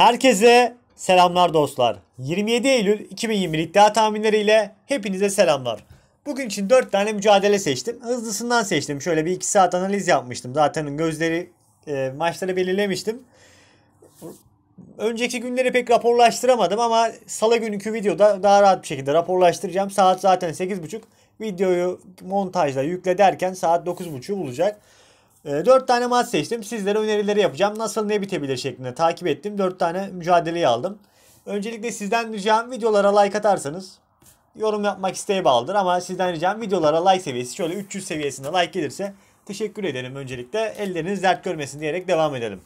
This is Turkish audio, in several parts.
Herkese selamlar dostlar. 27 Eylül 2020 iddia tahminleriyle hepinize selamlar. Bugün için 4 tane mücadele seçtim. Hızlısından seçtim. Şöyle bir 2 saat analiz yapmıştım. Zaten gözleri e, maçları belirlemiştim. Önceki günleri pek raporlaştıramadım ama salı günkü videoda daha rahat bir şekilde raporlaştıracağım. Saat zaten 8.30. Videoyu montajla yükle derken saat 9.30 bulacak. E, ee, 4 tane maç seçtim. Sizlere önerileri yapacağım. Nasıl ne bitebilir şeklinde takip ettim. 4 tane mücadeleyi aldım. Öncelikle sizden ricam videolara like atarsanız yorum yapmak isteğe bağlıdır ama sizden ricam videolara like seviyesi şöyle 300 seviyesinde like gelirse teşekkür ederim öncelikle. Elleriniz dert görmesin diyerek devam edelim.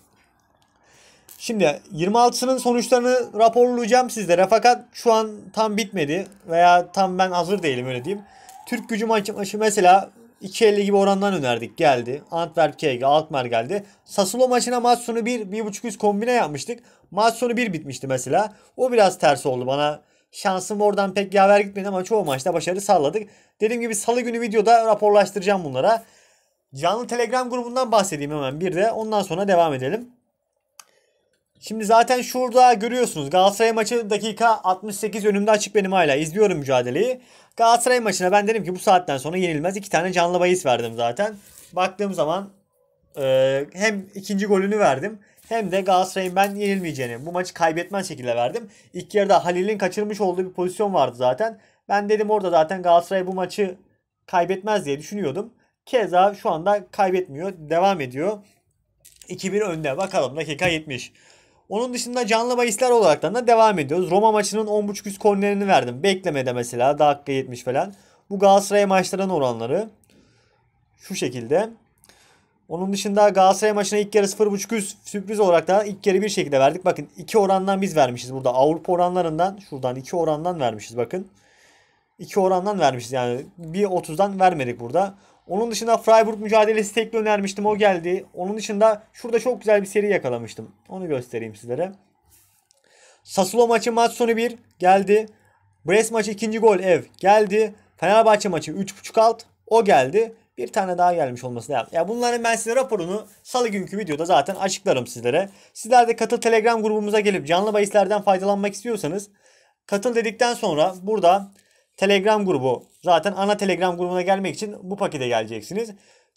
Şimdi 26'sının sonuçlarını raporlayacağım sizlere fakat şu an tam bitmedi veya tam ben hazır değilim öyle diyeyim. Türk gücü maçı, maçı mesela 2.50 gibi orandan önerdik geldi. Antwerp KG Altmer geldi. Sassuolo maçına maç sonu 1 1.5 üst kombine yapmıştık. Maç sonu 1 bitmişti mesela. O biraz ters oldu bana. Şansım oradan pek yaver gitmedi ama çoğu maçta başarı salladık. Dediğim gibi salı günü videoda raporlaştıracağım bunlara. Canlı Telegram grubundan bahsedeyim hemen bir de ondan sonra devam edelim. Şimdi zaten şurada görüyorsunuz Galatasaray maçı dakika 68 önümde açık benim hala izliyorum mücadeleyi. Galatasaray maçına ben dedim ki bu saatten sonra yenilmez. iki tane canlı bahis verdim zaten. Baktığım zaman e, hem ikinci golünü verdim hem de Galatasaray'ın ben yenilmeyeceğini bu maçı kaybetmen şekilde verdim. İlk yarıda Halil'in kaçırmış olduğu bir pozisyon vardı zaten. Ben dedim orada zaten Galatasaray bu maçı kaybetmez diye düşünüyordum. Keza şu anda kaybetmiyor. Devam ediyor. 2-1 önde. Bakalım dakika 70. Onun dışında canlı bahisler olarak da devam ediyoruz. Roma maçının 10.5 üst kornerini verdim. Beklemede mesela dakika 70 falan. Bu Galatasaray maçlarının oranları şu şekilde. Onun dışında Galatasaray maçına ilk yarı 0.5 üst sürpriz olarak da ilk yarı bir şekilde verdik. Bakın iki orandan biz vermişiz burada. Avrupa oranlarından şuradan iki orandan vermişiz bakın. 2 orandan vermişiz yani bir 1.30'dan vermedik burada. Onun dışında Freiburg mücadelesi tekli önermiştim. O geldi. Onun dışında şurada çok güzel bir seri yakalamıştım. Onu göstereyim sizlere. Sassuolo maçı maç sonu 1 geldi. Brest maçı ikinci gol ev geldi. Fenerbahçe maçı 3.5 alt o geldi. Bir tane daha gelmiş olması lazım. Ya bunların ben size raporunu salı günkü videoda zaten açıklarım sizlere. Sizler de katıl telegram grubumuza gelip canlı bahislerden faydalanmak istiyorsanız katıl dedikten sonra burada Telegram grubu. Zaten ana Telegram grubuna gelmek için bu pakete geleceksiniz.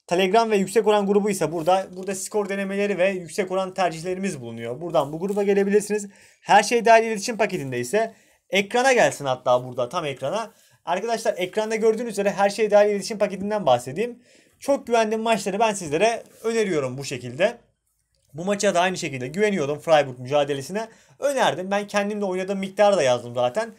Telegram ve yüksek oran grubu ise burada burada skor denemeleri ve yüksek oran tercihlerimiz bulunuyor. Buradan bu gruba gelebilirsiniz. Her şey dahil iletişim paketinde ise ekrana gelsin hatta burada tam ekrana. Arkadaşlar ekranda gördüğünüz üzere her şey dahil iletişim paketinden bahsedeyim. Çok güvendiğim maçları ben sizlere öneriyorum bu şekilde. Bu maça da aynı şekilde güveniyordum Freiburg mücadelesine. Önerdim. Ben kendim de oynadığım miktarı da yazdım zaten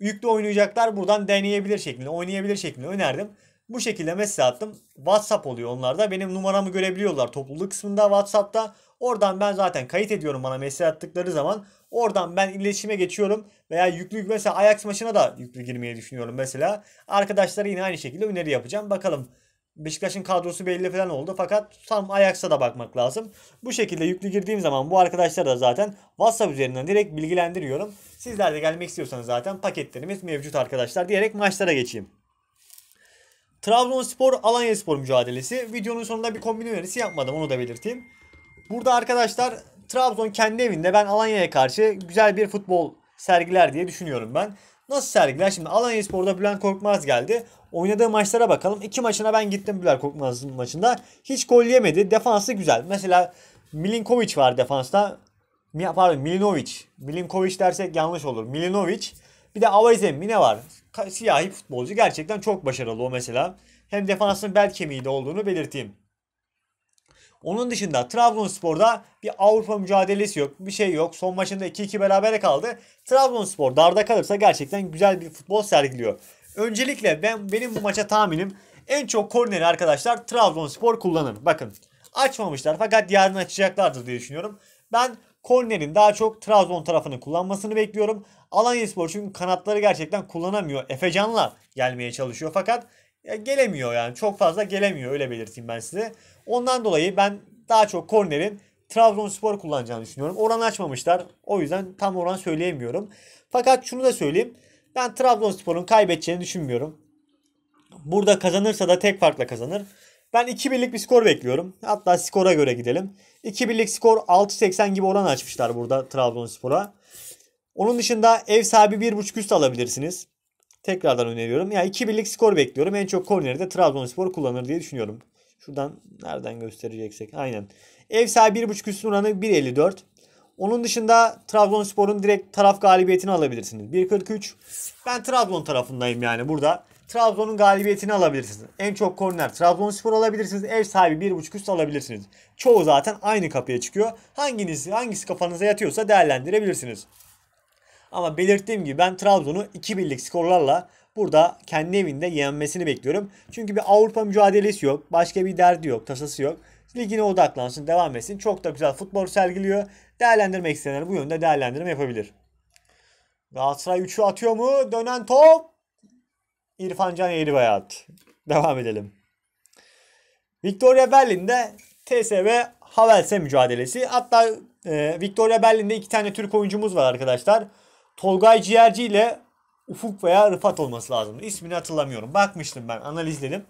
yüklü oynayacaklar buradan deneyebilir şeklinde, oynayabilir şeklinde önerdim. Bu şekilde mesaj attım. WhatsApp oluyor onlarda. Benim numaramı görebiliyorlar topluluk kısmında WhatsApp'ta. Oradan ben zaten kayıt ediyorum bana mesaj attıkları zaman. Oradan ben iletişime geçiyorum. Veya yüklü mesela Ajax maçına da yüklü girmeyi düşünüyorum mesela. Arkadaşlara yine aynı şekilde öneri yapacağım. Bakalım Beşiktaş'ın kadrosu belli falan oldu. Fakat tam Ajax'a da bakmak lazım. Bu şekilde yüklü girdiğim zaman bu arkadaşlar da zaten WhatsApp üzerinden direkt bilgilendiriyorum. Sizler de gelmek istiyorsanız zaten paketlerimiz mevcut arkadaşlar diyerek maçlara geçeyim. Trabzonspor Alanyaspor mücadelesi. Videonun sonunda bir kombin önerisi yapmadım onu da belirteyim. Burada arkadaşlar Trabzon kendi evinde ben Alanya'ya karşı güzel bir futbol sergiler diye düşünüyorum ben. Nasıl sergiler? Şimdi Alanya Spor'da Bülent Korkmaz geldi. Oynadığı maçlara bakalım. İki maçına ben gittim Bülent Korkmaz'ın maçında. Hiç gol yemedi. Defansı güzel. Mesela Milinkovic var defansta. Pardon Milinovic. Milinkovic dersek yanlış olur. Milinovic. Bir de Avaize Mine var. Siyahi futbolcu. Gerçekten çok başarılı o mesela. Hem defansın bel kemiği de olduğunu belirteyim. Onun dışında Trabzonspor'da bir Avrupa mücadelesi yok. Bir şey yok. Son maçında 2-2 berabere kaldı. Trabzonspor darda kalırsa gerçekten güzel bir futbol sergiliyor. Öncelikle ben benim bu maça tahminim en çok korneri arkadaşlar Trabzonspor kullanır. Bakın açmamışlar fakat yarın açacaklardır diye düşünüyorum. Ben kornerin daha çok Trabzon tarafını kullanmasını bekliyorum. Alanyaspor çünkü kanatları gerçekten kullanamıyor. Efecan'la gelmeye çalışıyor fakat ya gelemiyor yani. Çok fazla gelemiyor öyle belirteyim ben size. Ondan dolayı ben daha çok kornerin Trabzonspor kullanacağını düşünüyorum. Oran açmamışlar. O yüzden tam oran söyleyemiyorum. Fakat şunu da söyleyeyim. Ben Trabzonspor'un kaybedeceğini düşünmüyorum. Burada kazanırsa da tek farkla kazanır. Ben 2-1'lik bir skor bekliyorum. Hatta skora göre gidelim. 2-1'lik skor 6-80 gibi oran açmışlar burada Trabzonspor'a. Onun dışında ev sahibi 1.5 üst alabilirsiniz tekrardan öneriyorum. Ya 2 birlik skor bekliyorum. En çok korneri de Trabzonspor kullanır diye düşünüyorum. Şuradan nereden göstereceksek. Aynen. Ev sahibi 1.5 üstün oranı 1.54. Onun dışında Trabzonspor'un direkt taraf galibiyetini alabilirsiniz. 1.43. Ben Trabzon tarafındayım yani burada. Trabzon'un galibiyetini alabilirsiniz. En çok korner Trabzonspor alabilirsiniz. Ev sahibi 1.5 üst alabilirsiniz. Çoğu zaten aynı kapıya çıkıyor. Hanginiz hangisi kafanıza yatıyorsa değerlendirebilirsiniz. Ama belirttiğim gibi ben Trabzon'u 2-1'lik skorlarla burada kendi evinde yenmesini bekliyorum. Çünkü bir Avrupa mücadelesi yok. Başka bir derdi yok. Tasası yok. Ligine odaklansın, devam etsin. Çok da güzel futbol sergiliyor. Değerlendirmek isteyenler bu yönde değerlendirme yapabilir. Galatasaray 3'ü atıyor mu? Dönen top İrfan Can Eğriba'ya Devam edelim. Victoria Berlin'de TSV Havelse mücadelesi. Hatta e, Victoria Berlin'de iki tane Türk oyuncumuz var arkadaşlar. Tolgay Ciğerci ile Ufuk veya Rıfat olması lazım. İsmini hatırlamıyorum. Bakmıştım ben analizledim.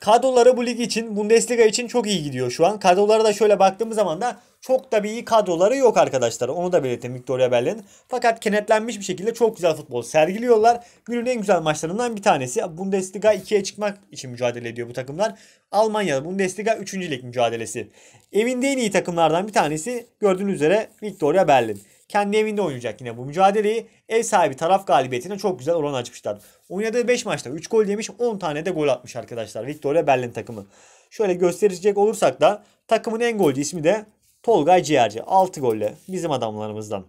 Kadroları bu lig için, Bundesliga için çok iyi gidiyor şu an. Kadrolara da şöyle baktığımız zaman da çok da bir iyi kadroları yok arkadaşlar. Onu da belirttim Victoria Berlin. Fakat kenetlenmiş bir şekilde çok güzel futbol sergiliyorlar. Günün en güzel maçlarından bir tanesi. Bundesliga 2'ye çıkmak için mücadele ediyor bu takımlar. Almanya'da Bundesliga 3. lig mücadelesi. Evinde en iyi takımlardan bir tanesi gördüğünüz üzere Victoria Berlin. Kendi evinde oynayacak yine bu mücadeleyi. Ev sahibi taraf galibiyetine çok güzel oran açmışlar. Oynadığı 5 maçta 3 gol yemiş 10 tane de gol atmış arkadaşlar. Victoria Berlin takımı. Şöyle gösterecek olursak da takımın en golcü ismi de Tolgay Ciğerci. 6 golle bizim adamlarımızdan.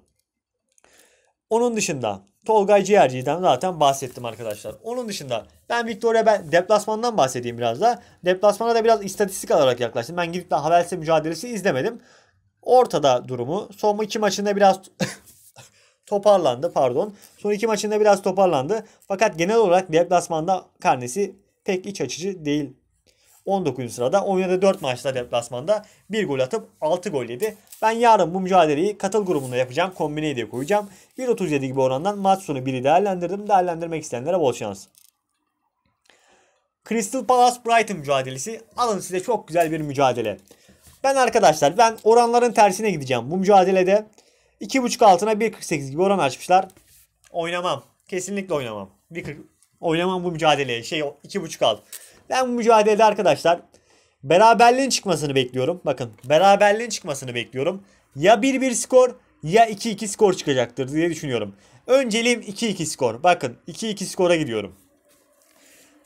Onun dışında Tolgay Ciğerci'den zaten bahsettim arkadaşlar. Onun dışında ben Victoria ben deplasmandan bahsedeyim biraz da. Deplasmana da biraz istatistik alarak yaklaştım. Ben gidip de Havelse mücadelesi izlemedim ortada durumu. Son iki maçında biraz toparlandı pardon. Son iki maçında biraz toparlandı. Fakat genel olarak deplasmanda karnesi pek iç açıcı değil. 19. sırada oynadığı 4 maçta deplasmanda 1 gol atıp 6 gol yedi. Ben yarın bu mücadeleyi katıl grubunda yapacağım. Kombineyi de koyacağım. 1.37 gibi orandan maç sonu 1'i değerlendirdim. Değerlendirmek isteyenlere bol şans. Crystal Palace Brighton mücadelesi. Alın size çok güzel bir mücadele. Ben arkadaşlar ben oranların tersine gideceğim. Bu mücadelede 2.5 altına 1.48 gibi oran açmışlar. Oynamam. Kesinlikle oynamam. 1.40 oynamam bu mücadeleye. Şey 2.5 alt. Ben bu mücadelede arkadaşlar beraberliğin çıkmasını bekliyorum. Bakın beraberliğin çıkmasını bekliyorum. Ya 1-1 skor ya 2-2 skor çıkacaktır diye düşünüyorum. Önceliğim 2-2 skor. Bakın 2-2 skora gidiyorum.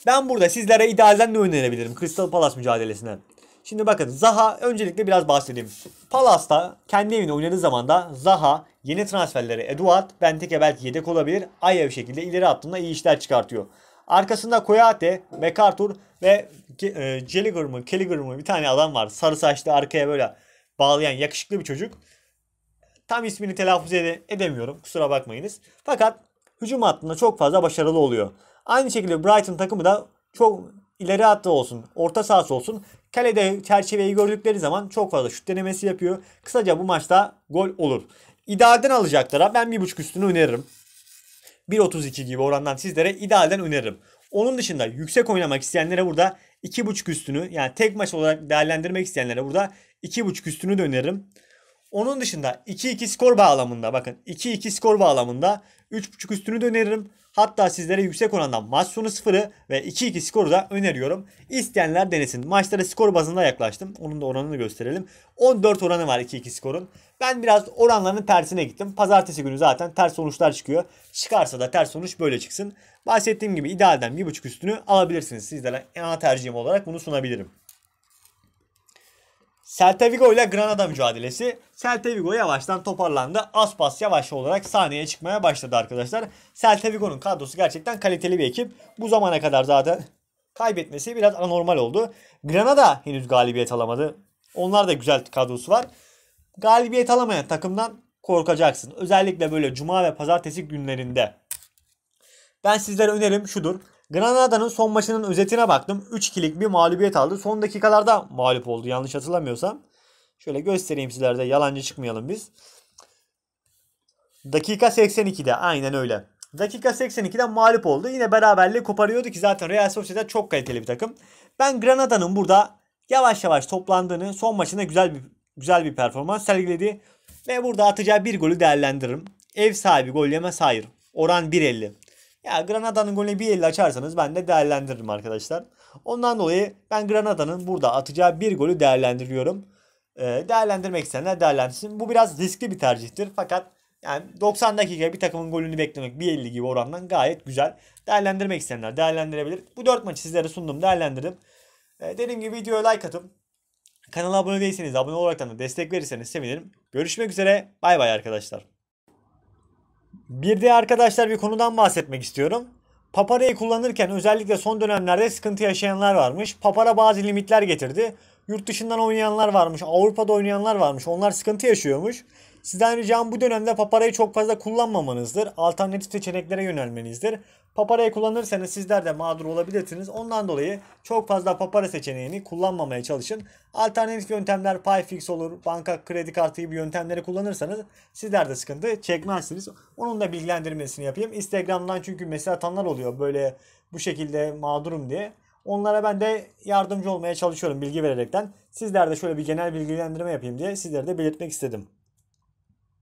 Ben burada sizlere idealden ne önerebilirim Crystal Palace mücadelesinden? Şimdi bakın Zaha öncelikle biraz bahsedeyim. Palas'ta kendi evinde oynadığı zaman da Zaha yeni transferleri Eduard, Benteke belki yedek olabilir. bir şekilde ileri attığında iyi işler çıkartıyor. Arkasında Koyate, MacArthur ve e, Gallagher mı, Kelliger bir tane adam var. Sarı saçlı arkaya böyle bağlayan yakışıklı bir çocuk. Tam ismini telaffuz ede- edemiyorum. Kusura bakmayınız. Fakat hücum hattında çok fazla başarılı oluyor. Aynı şekilde Brighton takımı da çok ileri hattı olsun, orta sahası olsun Kalede çerçeveyi gördükleri zaman çok fazla şut denemesi yapıyor. Kısaca bu maçta gol olur. İdealden alacaklara ben 1.5 üstünü öneririm. 1.32 gibi orandan sizlere idealden öneririm. Onun dışında yüksek oynamak isteyenlere burada 2.5 üstünü yani tek maç olarak değerlendirmek isteyenlere burada 2.5 üstünü de öneririm. Onun dışında 2-2 skor bağlamında bakın 2-2 skor bağlamında 3.5 üstünü de öneririm. Hatta sizlere yüksek oranda maç sonu 0'ı ve 2-2 skoru da öneriyorum. İsteyenler denesin. Maçlara skor bazında yaklaştım. Onun da oranını gösterelim. 14 oranı var 2-2 skorun. Ben biraz oranların tersine gittim. Pazartesi günü zaten ters sonuçlar çıkıyor. Çıkarsa da ters sonuç böyle çıksın. Bahsettiğim gibi idealden 1.5 üstünü alabilirsiniz. Sizlere ana tercihim olarak bunu sunabilirim. Celta Vigo ile Granada mücadelesi. Celta Vigo yavaştan toparlandı. Aspas yavaş olarak sahneye çıkmaya başladı arkadaşlar. Celta Vigo'nun kadrosu gerçekten kaliteli bir ekip. Bu zamana kadar zaten kaybetmesi biraz anormal oldu. Granada henüz galibiyet alamadı. Onlar da güzel kadrosu var. Galibiyet alamayan takımdan korkacaksın. Özellikle böyle cuma ve pazartesi günlerinde. Ben sizlere önerim şudur. Granada'nın son maçının özetine baktım. 3-2'lik bir mağlubiyet aldı. Son dakikalarda mağlup oldu yanlış hatırlamıyorsam. Şöyle göstereyim sizlerde yalancı çıkmayalım biz. Dakika 82'de aynen öyle. Dakika 82'de mağlup oldu. Yine beraberliği koparıyordu ki zaten Real Sociedad çok kaliteli bir takım. Ben Granada'nın burada yavaş yavaş toplandığını, son maçında güzel bir güzel bir performans sergiledi ve burada atacağı bir golü değerlendiririm. Ev sahibi gol yemez hayır. Oran 1.50. Ya Granada'nın golünü bir elle açarsanız ben de değerlendiririm arkadaşlar. Ondan dolayı ben Granada'nın burada atacağı bir golü değerlendiriyorum. Ee, değerlendirmek isteyenler değerlendirsin. Bu biraz riskli bir tercihtir fakat yani 90 dakika bir takımın golünü beklemek 1.50 gibi orandan gayet güzel. Değerlendirmek isteyenler değerlendirebilir. Bu 4 maçı sizlere sundum değerlendirdim. Ee, dediğim gibi videoya like atıp Kanala abone değilseniz abone olarak da destek verirseniz sevinirim. Görüşmek üzere. Bay bay arkadaşlar. Bir de arkadaşlar bir konudan bahsetmek istiyorum. Papara'yı kullanırken özellikle son dönemlerde sıkıntı yaşayanlar varmış. Papara bazı limitler getirdi. Yurt dışından oynayanlar varmış, Avrupa'da oynayanlar varmış. Onlar sıkıntı yaşıyormuş. Sizden ricam bu dönemde paparayı çok fazla kullanmamanızdır. Alternatif seçeneklere yönelmenizdir. Papara'yı kullanırsanız sizler de mağdur olabilirsiniz. Ondan dolayı çok fazla papara seçeneğini kullanmamaya çalışın. Alternatif yöntemler Payfix olur, banka kredi kartı gibi yöntemleri kullanırsanız sizler de sıkıntı çekmezsiniz. Onun da bilgilendirmesini yapayım. Instagram'dan çünkü mesela atanlar oluyor böyle bu şekilde mağdurum diye. Onlara ben de yardımcı olmaya çalışıyorum bilgi vererekten. Sizler de şöyle bir genel bilgilendirme yapayım diye sizlere de belirtmek istedim.